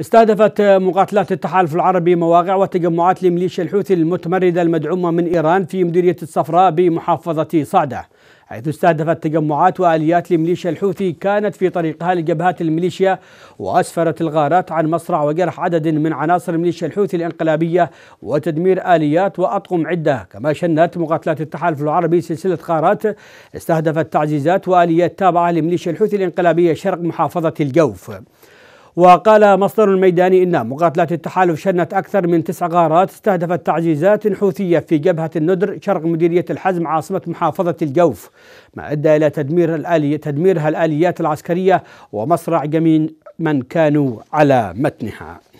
استهدفت مقاتلات التحالف العربي مواقع وتجمعات لميليشيا الحوثي المتمردة المدعومة من إيران في مديرية الصفراء بمحافظة صعدة حيث استهدفت تجمعات وآليات لميليشيا الحوثي كانت في طريقها لجبهات الميليشيا وأسفرت الغارات عن مصرع وجرح عدد من عناصر ميليشيا الحوثي الانقلابية وتدمير آليات وأطقم عدة كما شنت مقاتلات التحالف العربي سلسلة غارات استهدفت تعزيزات وآليات تابعة لميليشيا الحوثي الانقلابية شرق محافظة الجوف وقال مصدر ميداني إن مقاتلات التحالف شنت أكثر من تسع غارات استهدفت تعزيزات حوثية في جبهة الندر شرق مديرية الحزم عاصمة محافظة الجوف ما أدى إلى تدمير الآلي تدميرها الآليات العسكرية ومصرع جميع من كانوا على متنها